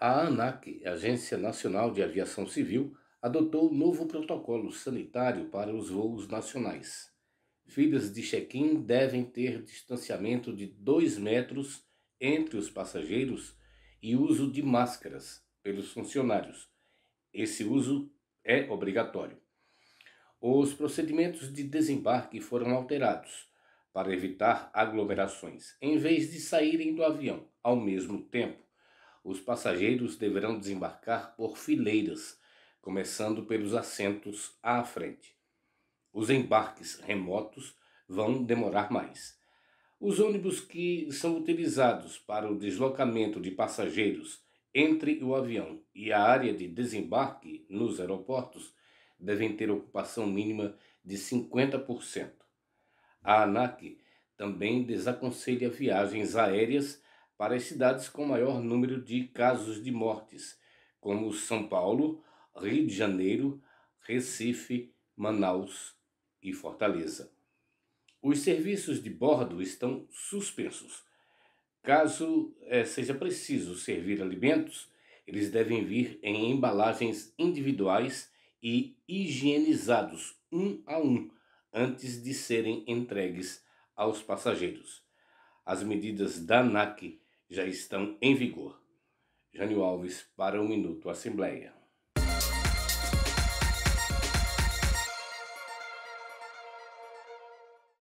A ANAC, Agência Nacional de Aviação Civil, adotou novo protocolo sanitário para os voos nacionais. Filas de check-in devem ter distanciamento de 2 metros entre os passageiros e uso de máscaras pelos funcionários. Esse uso é obrigatório. Os procedimentos de desembarque foram alterados para evitar aglomerações, em vez de saírem do avião ao mesmo tempo os passageiros deverão desembarcar por fileiras, começando pelos assentos à frente. Os embarques remotos vão demorar mais. Os ônibus que são utilizados para o deslocamento de passageiros entre o avião e a área de desembarque nos aeroportos devem ter ocupação mínima de 50%. A ANAC também desaconselha viagens aéreas para as cidades com maior número de casos de mortes, como São Paulo, Rio de Janeiro, Recife, Manaus e Fortaleza. Os serviços de bordo estão suspensos. Caso eh, seja preciso servir alimentos, eles devem vir em embalagens individuais e higienizados um a um antes de serem entregues aos passageiros. As medidas da ANAC já estão em vigor. Jânio Alves para o Minuto Assembleia.